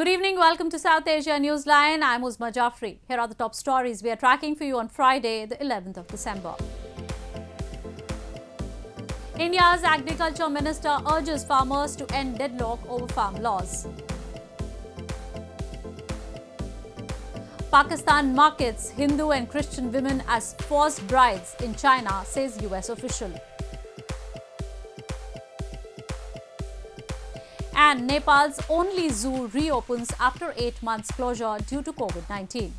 Good evening. Welcome to South Asia Newsline. I'm Uzma Jafri. Here are the top stories we are tracking for you on Friday, the 11th of December. India's Agriculture Minister urges farmers to end deadlock over farm laws. Pakistan markets Hindu and Christian women as forced brides in China, says US official. And Nepal's only zoo reopens after eight months closure due to COVID-19.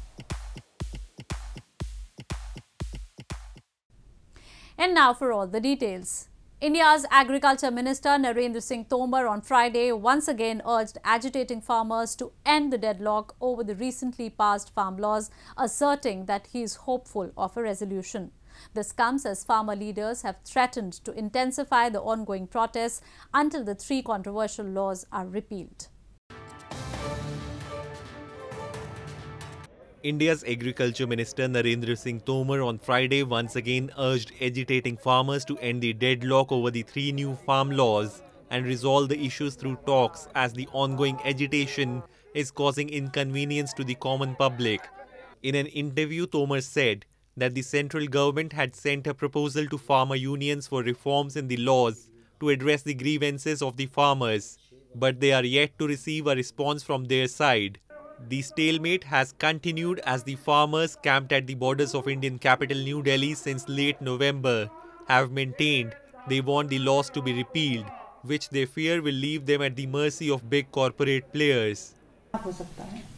And now for all the details. India's Agriculture Minister Narendra Singh Tomar on Friday once again urged agitating farmers to end the deadlock over the recently passed farm laws, asserting that he is hopeful of a resolution. This comes as farmer leaders have threatened to intensify the ongoing protests until the three controversial laws are repealed. India's Agriculture Minister Narendra Singh Tomar on Friday once again urged agitating farmers to end the deadlock over the three new farm laws and resolve the issues through talks as the ongoing agitation is causing inconvenience to the common public. In an interview, Tomar said, that the central government had sent a proposal to farmer unions for reforms in the laws to address the grievances of the farmers, but they are yet to receive a response from their side. The stalemate has continued as the farmers camped at the borders of Indian capital New Delhi since late November have maintained they want the laws to be repealed, which they fear will leave them at the mercy of big corporate players.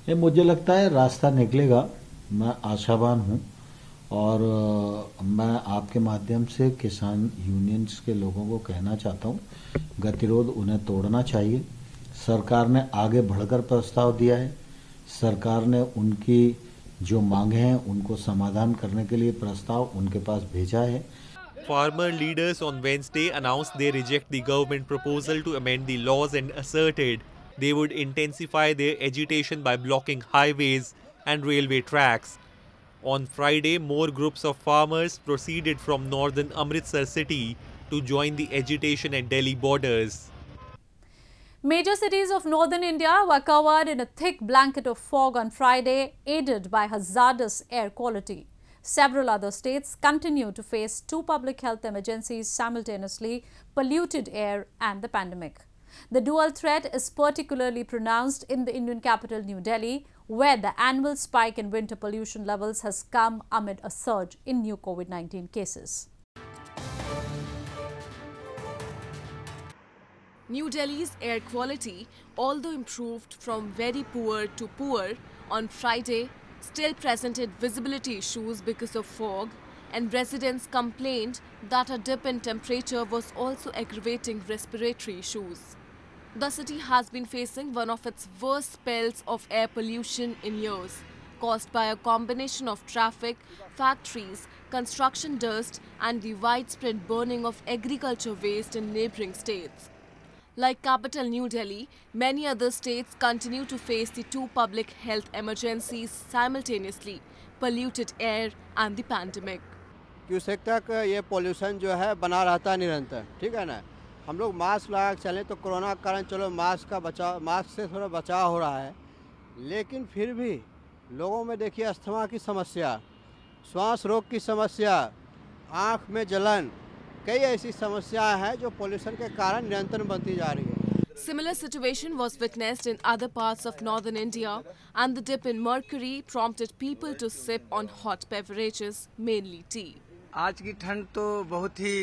मुझे लगता है रास्ता निकलेगा मैं आशावान हूँ और मैं आपके माध्यम से किसान यूनियंस के लोगों को कहना चाहता हूं गतिरोध उन्हें तोड़ना चाहिए सरकार ने आगे बढ़कर प्रस्ताव दिया है सरकार ने उनकी जो मांगे हैं उनको समाधान करने के लिए प्रस्ताव उनके पास भेजा है Farmer leaders on Wednesday announced they reject the government proposal to amend the laws and asserted they would intensify their agitation by blocking highways and railway tracks. On Friday, more groups of farmers proceeded from northern Amritsar city to join the agitation at Delhi borders. Major cities of northern India were covered in a thick blanket of fog on Friday, aided by hazardous air quality. Several other states continue to face two public health emergencies simultaneously, polluted air and the pandemic. The dual threat is particularly pronounced in the Indian capital New Delhi, where the annual spike in winter pollution levels has come amid a surge in new COVID-19 cases. New Delhi's air quality, although improved from very poor to poor on Friday, still presented visibility issues because of fog and residents complained that a dip in temperature was also aggravating respiratory issues the city has been facing one of its worst spells of air pollution in years, caused by a combination of traffic, factories, construction dust and the widespread burning of agriculture waste in neighbouring states. Like capital New Delhi, many other states continue to face the two public health emergencies simultaneously, polluted air and the pandemic. Cusec तक ये pollution जो है बना रहता निरंतर ठीक है ना हम लोग मास्क लगा चलें तो कोरोना के कारण चलो मास्क का बचाव मास्क से थोड़ा बचाव हो रहा है लेकिन फिर भी लोगों में देखिए अस्थमा की समस्या श्वास रोग की समस्या आँख में जलन कई ऐसी समस्याएं हैं जो पोल्यूशन के कारण निरंतर बनती जा रही है Similar situation was witnessed in other parts of northern India and the dip in mercury prompted people to sip on hot beverages, mainly tea. आज की ठंड तो बहुत ही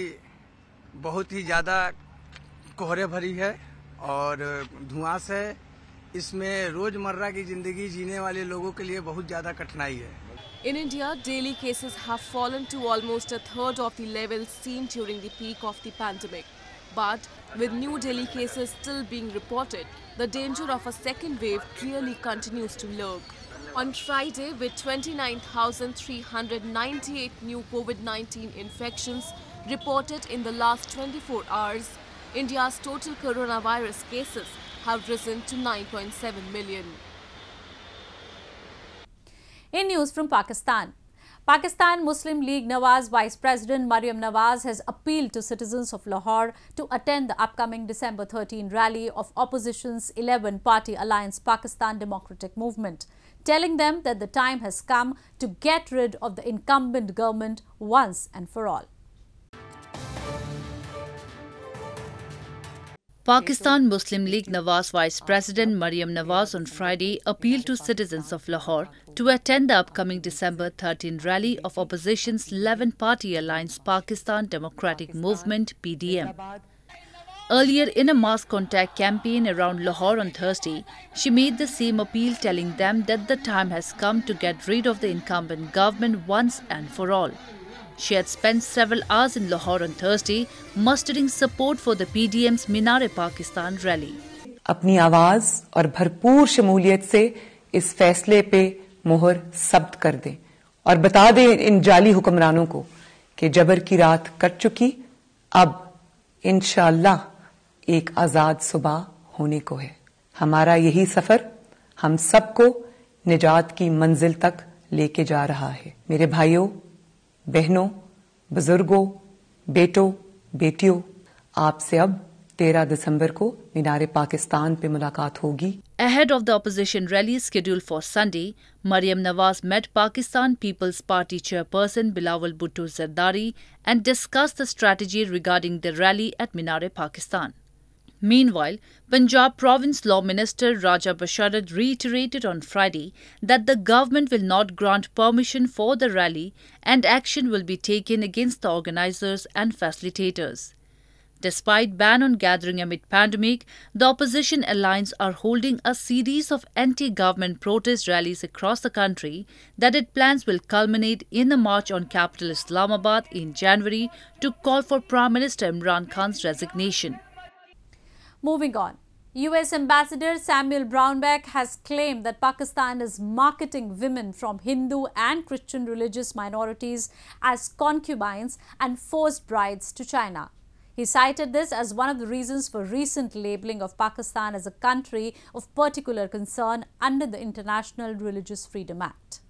बहुत ही ज़्यादा कोहरे भरी है और धुआं से इसमें रोजमर्रा की जिंदगी जीने वाले लोगों के लिए बहुत ज्यादा कठिनाई है In India, daily cases have fallen to almost a third of the levels seen during the peak of the pandemic. But with new daily cases still being reported, the danger of a second wave clearly continues to lurk. On Friday, with 29,398 new COVID-19 infections reported in the last 24 hours, India's total coronavirus cases have risen to 9.7 million. In news from Pakistan, Pakistan Muslim League Nawaz Vice President Mariam Nawaz has appealed to citizens of Lahore to attend the upcoming December 13 rally of opposition's 11 party alliance Pakistan Democratic Movement, telling them that the time has come to get rid of the incumbent government once and for all. Pakistan Muslim League Nawaz Vice President Mariam Nawaz on Friday appealed to citizens of Lahore to attend the upcoming December 13 rally of opposition's 11-party alliance Pakistan Democratic Movement PDM. Earlier in a mass contact campaign around Lahore on Thursday, she made the same appeal telling them that the time has come to get rid of the incumbent government once and for all. She had spent several hours in Lahore on Thursday, mustering support for the PDM's Minare Pakistan rally. अपनी आवाज और भरपूर शमूलियत से इस फैसले पे मोहर सब्त कर दें और बता दें इन जाली हुक्मरानों को कि जबर की रात कट चुकी अब इन एक आज़ाद सुबह होने को है हमारा यही सफ़र हम सबको निजात की मंजिल तक लेके जा रहा है मेरे भाइयों बहनों बुजुर्गों बेटो बेटियों आपसे अब तेरह दिसंबर को मीनारे पाकिस्तान पे मुलाकात होगी ahead of the opposition rally schedule for Sunday Maryam Nawaz met Pakistan peoples party chairperson Bilawal Bhutto Zardari and discuss the strategy regarding the rally at Minar-e Pakistan Meanwhile, Punjab Province Law Minister Raja Basharat reiterated on Friday that the government will not grant permission for the rally and action will be taken against the organizers and facilitators. Despite ban on gathering amid pandemic, the opposition alliance are holding a series of anti-government protest rallies across the country that it plans will culminate in a march on capital Islamabad in January to call for Prime Minister Imran Khan's resignation. Moving on. US Ambassador Samuel Brownback has claimed that Pakistan is marketing women from Hindu and Christian religious minorities as concubines and forced brides to China. He cited this as one of the reasons for recent labeling of Pakistan as a country of particular concern under the International Religious Freedom Act.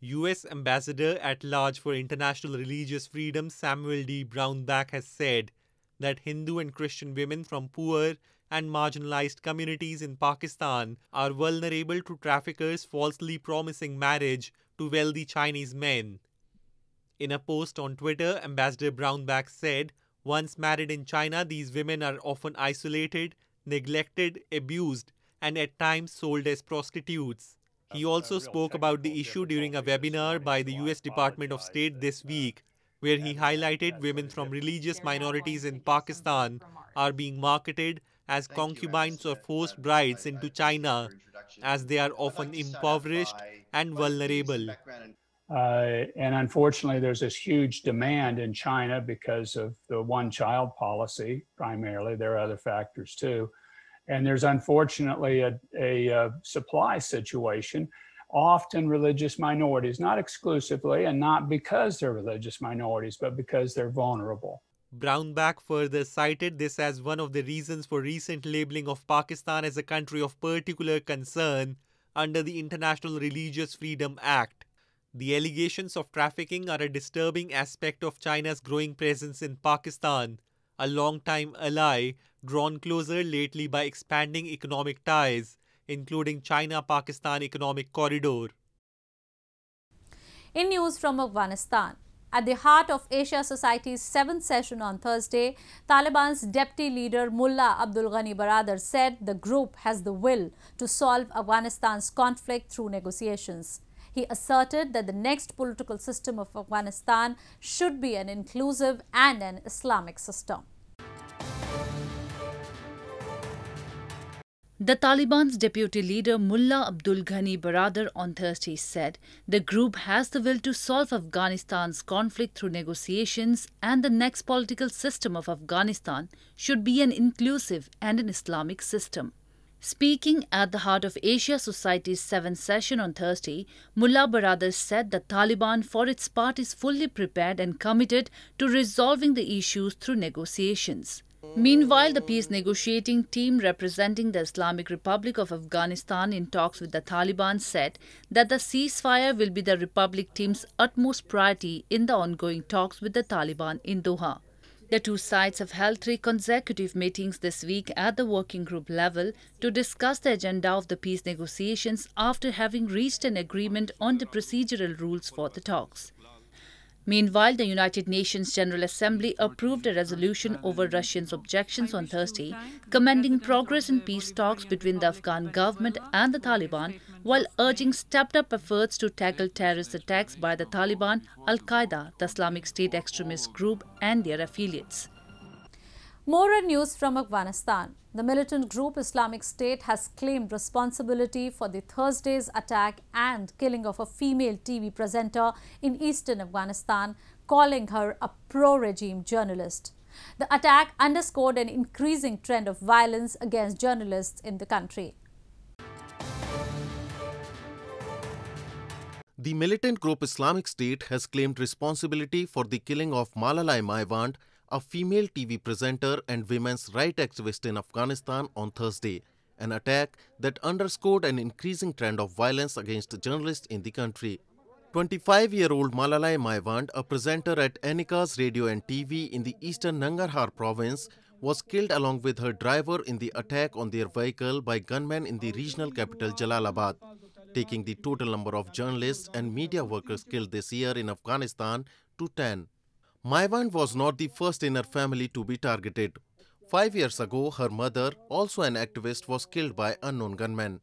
US Ambassador at Large for International Religious Freedom Samuel D. Brownback has said that Hindu and Christian women from poor and marginalized communities in Pakistan are vulnerable to traffickers falsely promising marriage to wealthy Chinese men. In a post on Twitter, Ambassador Brownback said, Once married in China, these women are often isolated, neglected, abused, and at times sold as prostitutes. He also spoke about the issue during a webinar by the U.S. Department of State this week, where he highlighted women from religious minorities in Pakistan are being marketed as concubines or forced brides into China, as they are often impoverished and vulnerable. Uh, and unfortunately, there's this huge demand in China because of the one child policy primarily. There are other factors too. And there's unfortunately a, a, a uh, supply situation. Often religious minorities, not exclusively, and not because they're religious minorities, but because they're vulnerable. Brownback further cited this as one of the reasons for recent labeling of Pakistan as a country of particular concern under the International Religious Freedom Act. The allegations of trafficking are a disturbing aspect of China's growing presence in Pakistan, a long-time ally drawn closer lately by expanding economic ties, including China-Pakistan Economic Corridor. In news from Afghanistan, at the heart of Asia Society's seventh session on Thursday, Taliban's deputy leader Mullah Abdul Ghani Baradar said the group has the will to solve Afghanistan's conflict through negotiations. He asserted that the next political system of Afghanistan should be an inclusive and an Islamic system. The Taliban's deputy leader Mullah Abdul Ghani Baradar on Thursday said the group has the will to solve Afghanistan's conflict through negotiations and the next political system of Afghanistan should be an inclusive and an Islamic system. Speaking at the Heart of Asia Society's seventh session on Thursday, Mullah Baradar said that Taliban for its part is fully prepared and committed to resolving the issues through negotiations. Meanwhile, the peace negotiating team representing the Islamic Republic of Afghanistan in talks with the Taliban said that the ceasefire will be the Republic team's utmost priority in the ongoing talks with the Taliban in Doha. The two sides have held three consecutive meetings this week at the working group level to discuss the agenda of the peace negotiations after having reached an agreement on the procedural rules for the talks. Meanwhile, the United Nations General Assembly approved a resolution over Russians' objections on Thursday, commending progress in peace talks between the Afghan government and the Taliban, while urging stepped-up efforts to tackle terrorist attacks by the Taliban, Al-Qaeda, the Islamic State extremist group and their affiliates. More news from Afghanistan. The militant group Islamic State has claimed responsibility for the Thursday's attack and killing of a female TV presenter in eastern Afghanistan, calling her a pro-regime journalist. The attack underscored an increasing trend of violence against journalists in the country. The militant group Islamic State has claimed responsibility for the killing of Malala Maywand a female TV presenter and women's rights activist in Afghanistan on Thursday, an attack that underscored an increasing trend of violence against journalists in the country. 25 year old Malalai Maywand, a presenter at Anika's radio and TV in the eastern Nangarhar province, was killed along with her driver in the attack on their vehicle by gunmen in the regional capital Jalalabad, taking the total number of journalists and media workers killed this year in Afghanistan to 10. Maivan was not the first in her family to be targeted. Five years ago, her mother, also an activist, was killed by unknown gunmen.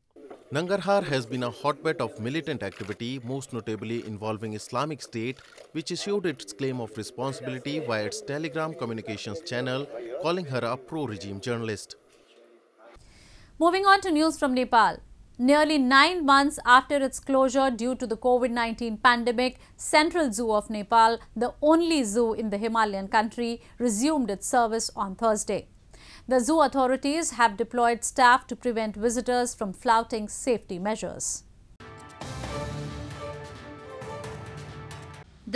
Nangarhar has been a hotbed of militant activity, most notably involving Islamic State, which issued its claim of responsibility via its Telegram communications channel, calling her a pro-regime journalist. Moving on to news from Nepal. Nearly nine months after its closure due to the COVID-19 pandemic, Central Zoo of Nepal, the only zoo in the Himalayan country, resumed its service on Thursday. The zoo authorities have deployed staff to prevent visitors from flouting safety measures.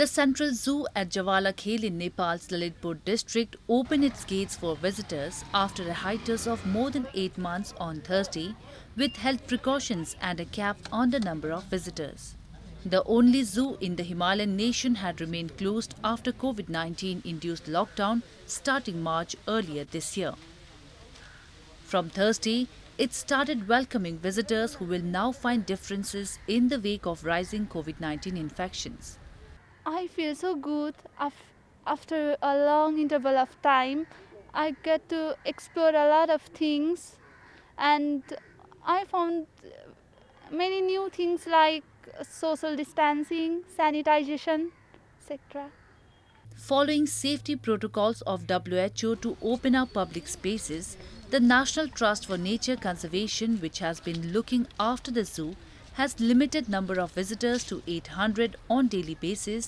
The Central Zoo at Jawalakhel in Nepal's Lalitpur district opened its gates for visitors after a hiatus of more than eight months on Thursday, with health precautions and a cap on the number of visitors. The only zoo in the Himalayan nation had remained closed after COVID 19 induced lockdown starting March earlier this year. From Thursday, it started welcoming visitors who will now find differences in the wake of rising COVID 19 infections. I feel so good af- after a long interval of time. I get to explore a lot of things, and I found many new things like social distancing, sanitization, etc. Following safety protocols of WHO to open up public spaces, the National Trust for Nature Conservation, which has been looking after the zoo, has limited number of visitors to 800 on daily basis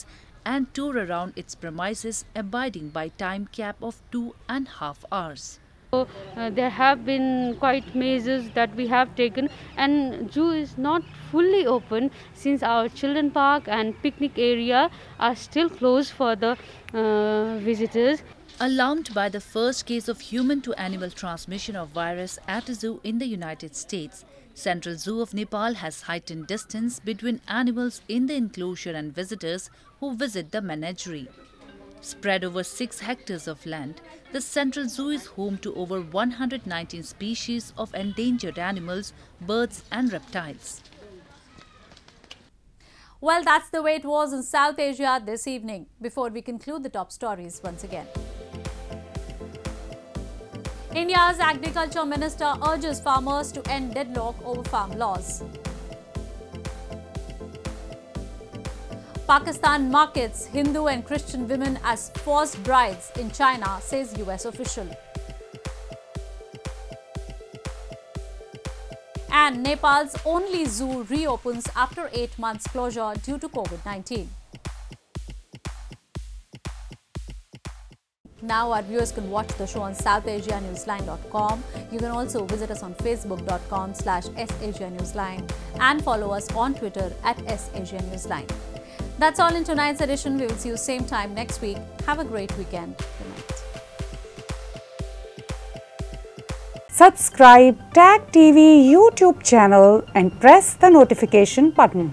and tour around its premises abiding by time cap of two and half hours. So, uh, there have been quite measures that we have taken and zoo is not fully open since our children park and picnic area are still closed for the uh, visitors. Alarmed by the first case of human to animal transmission of virus at a zoo in the United States, Central Zoo of Nepal has heightened distance between animals in the enclosure and visitors who visit the menagerie. Spread over 6 hectares of land, the Central Zoo is home to over 119 species of endangered animals, birds and reptiles. Well, that's the way it was in South Asia this evening. Before we conclude the top stories once again. India's Agriculture Minister urges farmers to end deadlock over farm laws. Pakistan markets Hindu and Christian women as forced brides in China, says US official. And Nepal's only zoo reopens after 8 months closure due to COVID-19. Now our viewers can watch the show on southasianewsline.com. You can also visit us on facebook.com slash sasianewsline and follow us on Twitter at sasianewsline. That's all in tonight's edition. We will see you same time next week. Have a great weekend. Good night. Subscribe TAG TV YouTube channel and press the notification button.